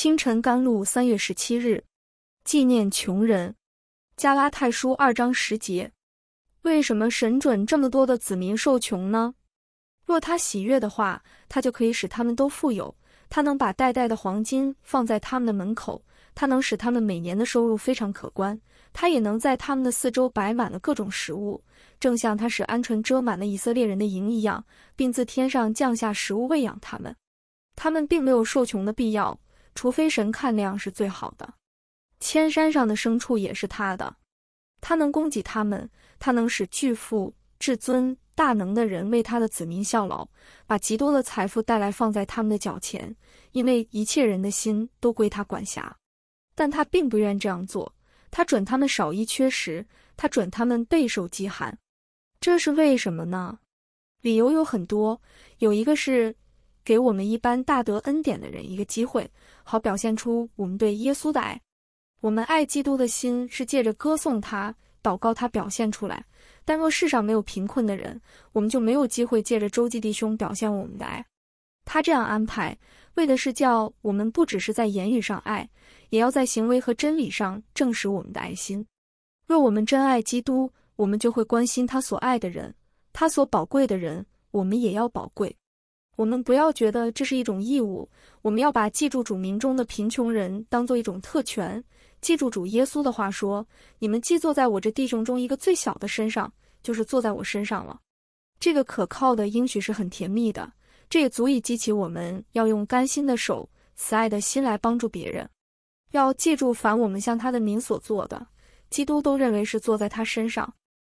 清晨甘露三月十七日，纪念穷人，加拉泰书二章十节。为什么神准这么多的子民受穷呢？若他喜悦的话，他就可以使他们都富有。他能把代代的黄金放在他们的门口，他能使他们每年的收入非常可观。他也能在他们的四周摆满了各种食物，正像他使鹌鹑遮满了以色列人的营一样，并自天上降下食物喂养他们。他们并没有受穷的必要。除非神看量是最好的，千山上的牲畜也是他的，他能供给他们，他能使巨富、至尊、大能的人为他的子民效劳，把极多的财富带来放在他们的脚前，因为一切人的心都归他管辖。但他并不愿这样做，他准他们少一缺食，他准他们备受饥寒，这是为什么呢？理由有很多，有一个是。给我们一般大得恩典的人一个机会，好表现出我们对耶稣的爱。我们爱基督的心是借着歌颂他、祷告他表现出来。但若世上没有贫困的人，我们就没有机会借着周记弟兄表现我们的爱。他这样安排，为的是叫我们不只是在言语上爱，也要在行为和真理上证实我们的爱心。若我们真爱基督，我们就会关心他所爱的人，他所宝贵的人，我们也要宝贵。我们不要觉得这是一种义务，我们要把记住主民中的贫穷人当做一种特权。记住主耶稣的话说：“你们既坐在我这弟兄中一个最小的身上，就是坐在我身上了。”这个可靠的应许是很甜蜜的，这也足以激起我们要用甘心的手、慈爱的心来帮助别人。要记住，凡我们向他的民所做的，基督都认为是坐在他身上。